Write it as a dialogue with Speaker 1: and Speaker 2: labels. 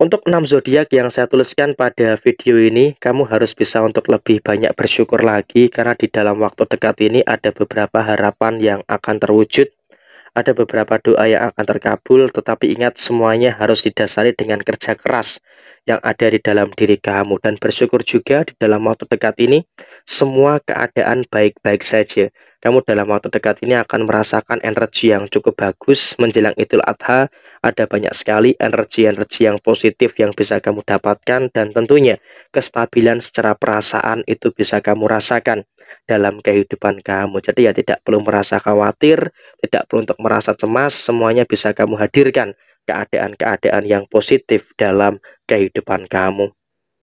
Speaker 1: Untuk 6 zodiak yang saya tuliskan pada video ini, kamu harus bisa untuk lebih banyak bersyukur lagi karena di dalam waktu dekat ini ada beberapa harapan yang akan terwujud, ada beberapa doa yang akan terkabul, tetapi ingat semuanya harus didasari dengan kerja keras yang ada di dalam diri kamu dan bersyukur juga di dalam waktu dekat ini semua keadaan baik-baik saja. Kamu dalam waktu dekat ini akan merasakan energi yang cukup bagus menjelang Idul Adha. Ada banyak sekali energi-energi yang positif yang bisa kamu dapatkan dan tentunya kestabilan secara perasaan itu bisa kamu rasakan dalam kehidupan kamu. Jadi ya tidak perlu merasa khawatir, tidak perlu untuk merasa cemas, semuanya bisa kamu hadirkan keadaan-keadaan yang positif dalam kehidupan kamu.